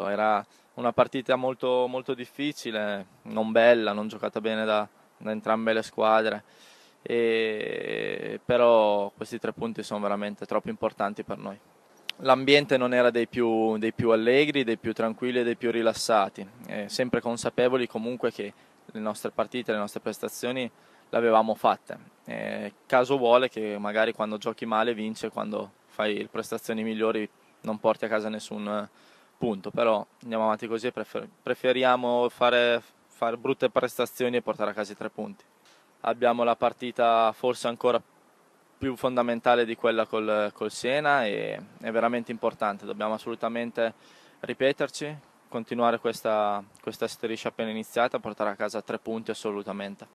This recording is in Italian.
dirlo. Era una partita molto, molto difficile, non bella, non giocata bene da, da entrambe le squadre. E, però questi tre punti sono veramente troppo importanti per noi. L'ambiente non era dei più, dei più allegri, dei più tranquilli e dei più rilassati, eh, sempre consapevoli comunque che le nostre partite, le nostre prestazioni le avevamo fatte. Eh, caso vuole che magari quando giochi male vince, quando fai le prestazioni migliori non porti a casa nessun, punto, però andiamo avanti così prefer- preferiamo fare, fare brutte prestazioni e portare a casa i tre punti. Abbiamo la partita forse ancora più fondamentale di quella col, col Siena e è veramente importante, dobbiamo assolutamente ripeterci, continuare questa, questa striscia appena iniziata, portare a casa tre punti assolutamente.